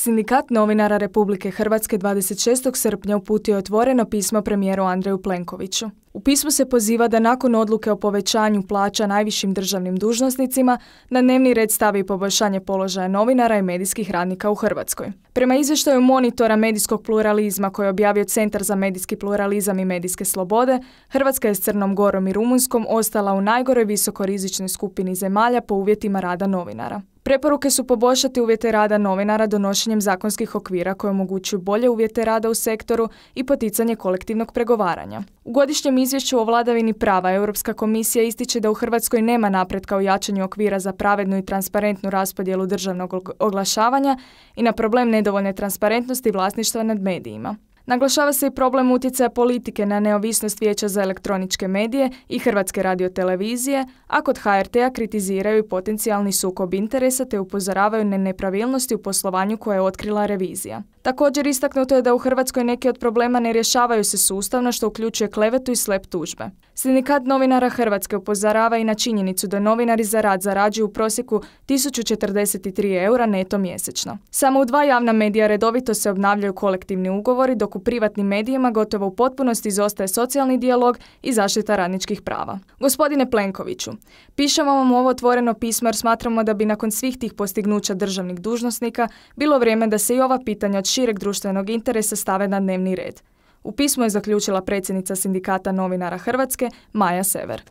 Sindikat novinara Republike Hrvatske 26. srpnja uputio je otvoreno pismo premijeru Andreju Plenkoviću. U pismu se poziva da nakon odluke o povećanju plaća najvišim državnim dužnosnicima na dnevni red stavi poboljšanje položaja novinara i medijskih radnika u Hrvatskoj. Prema izvještaju monitora medijskog pluralizma koji je objavio Centar za medijski pluralizam i medijske slobode, Hrvatska je s Crnom Gorom i Rumunskom ostala u najgoroj visokorizičnoj skupini zemalja po uvjetima rada novinara. Preporuke su poboljšati uvjete rada novinara donošenjem zakonskih okvira koje omogućuju bolje uvjete rada u sektoru i poticanje kolektivnog pregovaranja. U godišnjem izvješću o vladavini prava Europska komisija ističe da u Hrvatskoj nema napretka u jačanju okvira za pravednu i transparentnu raspodjelu državnog oglašavanja i na problem nedovoljne transparentnosti vlasništva nad medijima. Naglašava se i problem utjecaja politike na neovisnost Vijeća za elektroničke medije i Hrvatske radiotelevizije, a kod HRT-a kritiziraju i potencijalni sukob interesa te upozoravaju na nepravilnosti u poslovanju koje je otkrila revizija. Također istaknuto je da u Hrvatskoj neki od problema ne rješavaju se sustavno što uključuje klevetu i slep tužbe. Sindikat novinara Hrvatske upozorava i na činjenicu da novinari za rad zarađuju u prosjeku 1043 eura neto mjesečno. Samo u dva javna medija redovito se obnavljaju kolektivni ugovori, dok u privatnim medijima gotovo u potpunosti izostaje socijalni dijalog i zaštita radničkih prava. Gospodine Plenkoviću, pišemo vam ovo otvoreno pismo jer smatramo da bi nakon svih tih postignuća državnih dužnosnika bilo vrijeme da se i ova pitanja od šireg društvenog interesa stave na dnevni red. U pismu je zaključila predsjednica Sindikata novinara Hrvatske, Maja Sever.